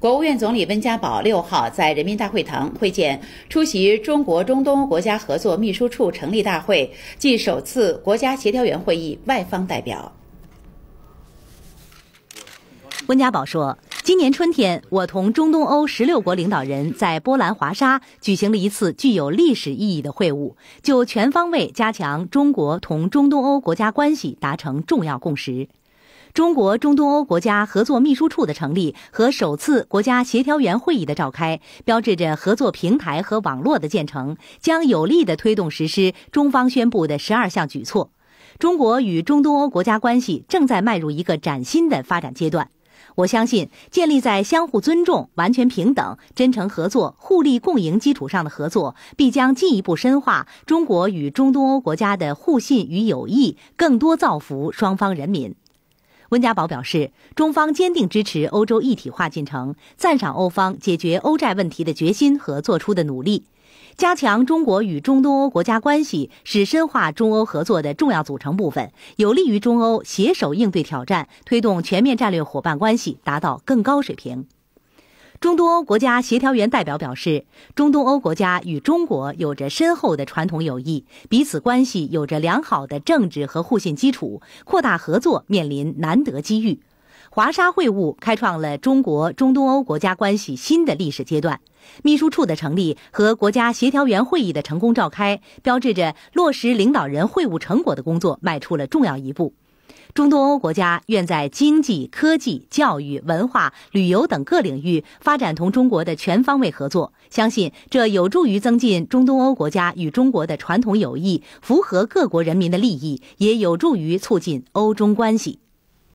国务院总理温家宝六号在人民大会堂会见出席中国中东欧国家合作秘书处成立大会暨首次国家协调员会议外方代表。温家宝说：“今年春天，我同中东欧十六国领导人在波兰华沙举行了一次具有历史意义的会晤，就全方位加强中国同中东欧国家关系达成重要共识。”中国中东欧国家合作秘书处的成立和首次国家协调员会议的召开，标志着合作平台和网络的建成，将有力地推动实施中方宣布的十二项举措。中国与中东欧国家关系正在迈入一个崭新的发展阶段。我相信，建立在相互尊重、完全平等、真诚合作、互利共赢基础上的合作，必将进一步深化中国与中东欧国家的互信与友谊，更多造福双方人民。温家宝表示，中方坚定支持欧洲一体化进程，赞赏欧方解决欧债问题的决心和做出的努力。加强中国与中东欧国家关系，是深化中欧合作的重要组成部分，有利于中欧携手应对挑战，推动全面战略伙伴关系达到更高水平。中东欧国家协调员代表表示，中东欧国家与中国有着深厚的传统友谊，彼此关系有着良好的政治和互信基础，扩大合作面临难得机遇。华沙会晤开创了中国中东欧国家关系新的历史阶段，秘书处的成立和国家协调员会议的成功召开，标志着落实领导人会晤成果的工作迈出了重要一步。中东欧国家愿在经济、科技、教育、文化、旅游等各领域发展同中国的全方位合作，相信这有助于增进中东欧国家与中国的传统友谊，符合各国人民的利益，也有助于促进欧中关系。